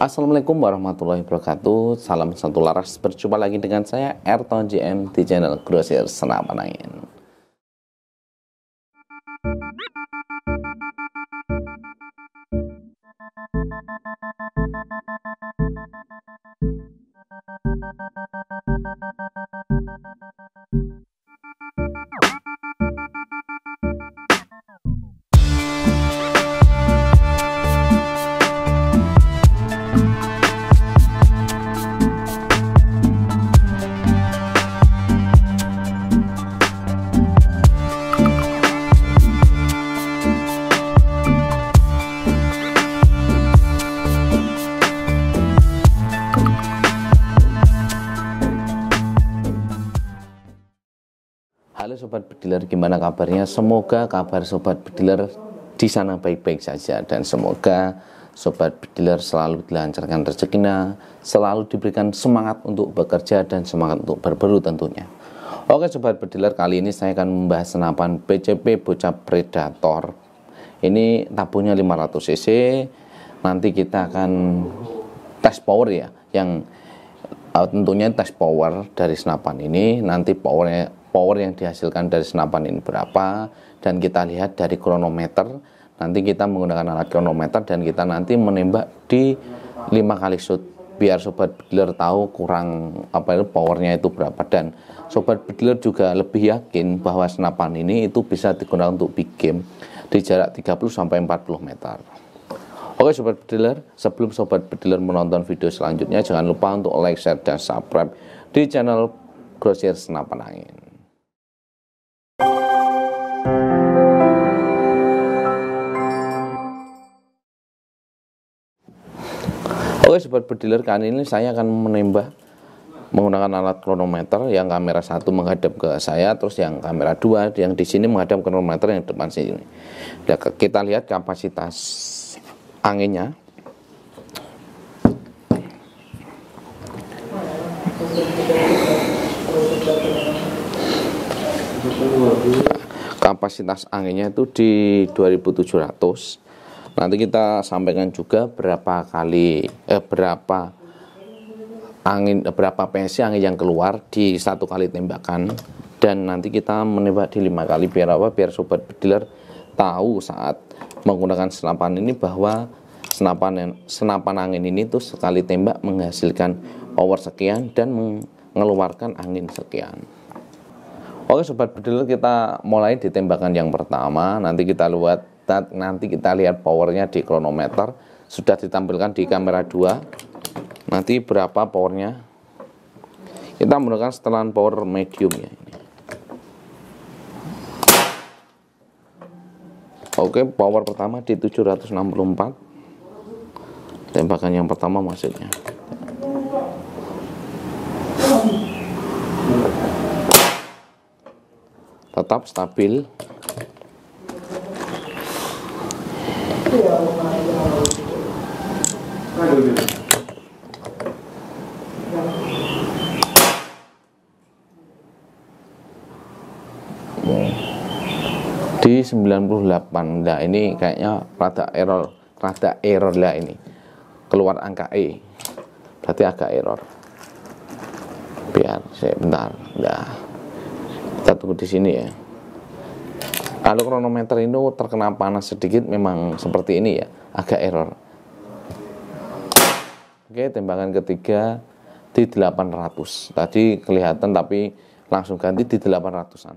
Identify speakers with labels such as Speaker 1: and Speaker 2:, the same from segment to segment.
Speaker 1: Assalamualaikum warahmatullahi wabarakatuh Salam satu laras Berjumpa lagi dengan saya Erton JM di channel Grosir Senapan Angin Halo Sobat Bediler, gimana kabarnya? Semoga kabar Sobat Bediler di sana baik-baik saja dan semoga Sobat Bediler selalu dilancarkan rezekinya, selalu diberikan semangat untuk bekerja dan semangat untuk berburu tentunya. Oke Sobat Bediler, kali ini saya akan membahas senapan BCP Bocah Predator. Ini tabungnya 500 cc, nanti kita akan tes power ya, yang eh, tentunya tes power dari senapan ini, nanti powernya power yang dihasilkan dari senapan ini berapa dan kita lihat dari kronometer nanti kita menggunakan alat kronometer dan kita nanti menembak di lima kali shoot biar sobat bidler tahu kurang apa itu powernya itu berapa dan sobat bidler juga lebih yakin bahwa senapan ini itu bisa digunakan untuk big game di jarak 30 sampai 40 meter. Oke sobat bediler, sebelum sobat bediler menonton video selanjutnya jangan lupa untuk like, share dan subscribe di channel grosir Senapan Angin. Oh sobat pediler kali ini saya akan menembak menggunakan alat kronometer yang kamera satu menghadap ke saya terus yang kamera dua yang di sini menghadap ke kronometer yang depan sini Ya, kita lihat kapasitas anginnya kapasitas anginnya itu di 2700 Nanti kita sampaikan juga berapa kali eh, berapa angin eh, berapa pensi angin yang keluar di satu kali tembakan dan nanti kita menembak di lima kali biar apa biar sobat pediler tahu saat menggunakan senapan ini bahwa senapan senapan angin ini tuh sekali tembak menghasilkan power sekian dan mengeluarkan angin sekian. Oke sobat pediler kita mulai di tembakan yang pertama nanti kita lihat kita nanti kita lihat powernya di kronometer sudah ditampilkan di kamera 2 nanti berapa powernya kita menggunakan setelan power medium ya ini. Oke power pertama di 764 tembakan yang pertama maksudnya tetap stabil Ya, di 98 nah ini kayaknya rada error rada error lah ini keluar angka E berarti agak error biar saya bentar nah kita tunggu di sini ya kalau kronometer ini terkena panas sedikit memang seperti ini ya, agak error. Oke, tembakan ketiga di 800. Tadi kelihatan tapi langsung ganti di 800-an.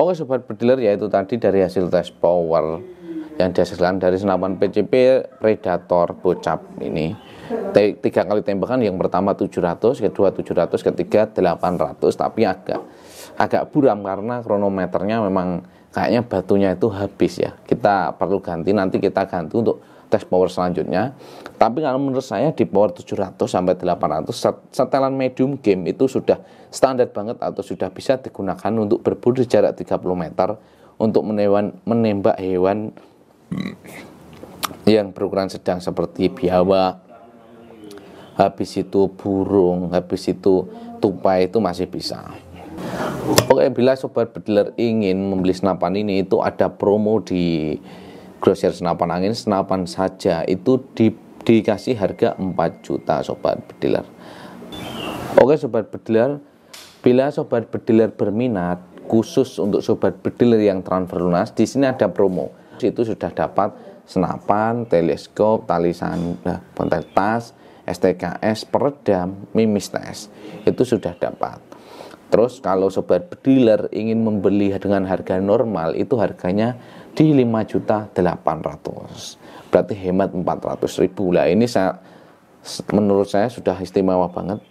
Speaker 1: Oke sobat bediler yaitu tadi dari hasil tes power yang dihasilkan dari senapan PCP Predator Bocap ini tiga kali tembakan yang pertama 700, kedua 700, ketiga 800 tapi agak agak buram karena kronometernya memang kayaknya batunya itu habis ya. Kita perlu ganti nanti kita ganti untuk tes power selanjutnya. Tapi kalau menurut saya di power 700 sampai 800 setelan medium game itu sudah standar banget atau sudah bisa digunakan untuk berburu jarak 30 meter untuk menewan, menembak hewan yang berukuran sedang seperti biawak, habis itu burung, habis itu tupai itu masih bisa. Oke, bila sobat bedler ingin membeli senapan ini itu ada promo di grosir senapan angin senapan saja itu di, dikasih harga 4 juta sobat bedler. Oke sobat bedler, bila sobat bedler berminat khusus untuk sobat bedler yang transfer lunas di sini ada promo. Itu sudah dapat senapan, teleskop, tali sandal, tas, STKS, peredam, mimis tes itu sudah dapat. Terus kalau sobat dealer ingin membeli dengan harga normal itu harganya di 5 juta 800. Berarti hemat 400 ribu lah. Ini saya, menurut saya sudah istimewa banget.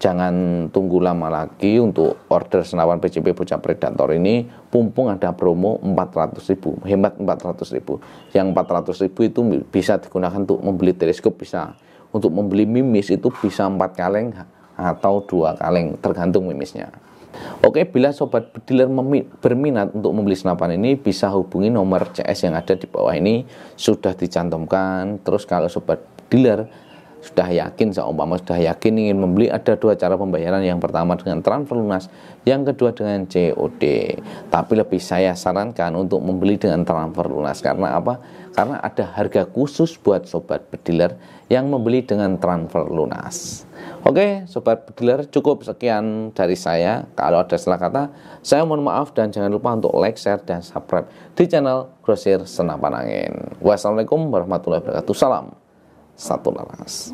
Speaker 1: Jangan tunggu lama lagi untuk order senawan PCP Bocah Predator ini Pumpung ada promo ratus ribu, hemat ratus ribu Yang ratus ribu itu bisa digunakan untuk membeli teleskop bisa untuk membeli mimis itu bisa empat kaleng atau dua kaleng tergantung mimisnya. Oke, bila sobat dealer berminat untuk membeli senapan ini bisa hubungi nomor CS yang ada di bawah ini sudah dicantumkan. Terus kalau sobat dealer sudah yakin seumpama sudah yakin ingin membeli ada dua cara pembayaran yang pertama dengan transfer lunas yang kedua dengan COD tapi lebih saya sarankan untuk membeli dengan transfer lunas karena apa karena ada harga khusus buat sobat pediler yang membeli dengan transfer lunas oke sobat pediler cukup sekian dari saya kalau ada salah kata saya mohon maaf dan jangan lupa untuk like share dan subscribe di channel Grosir Senapan Angin wassalamualaikum warahmatullahi wabarakatuh salam satu laras.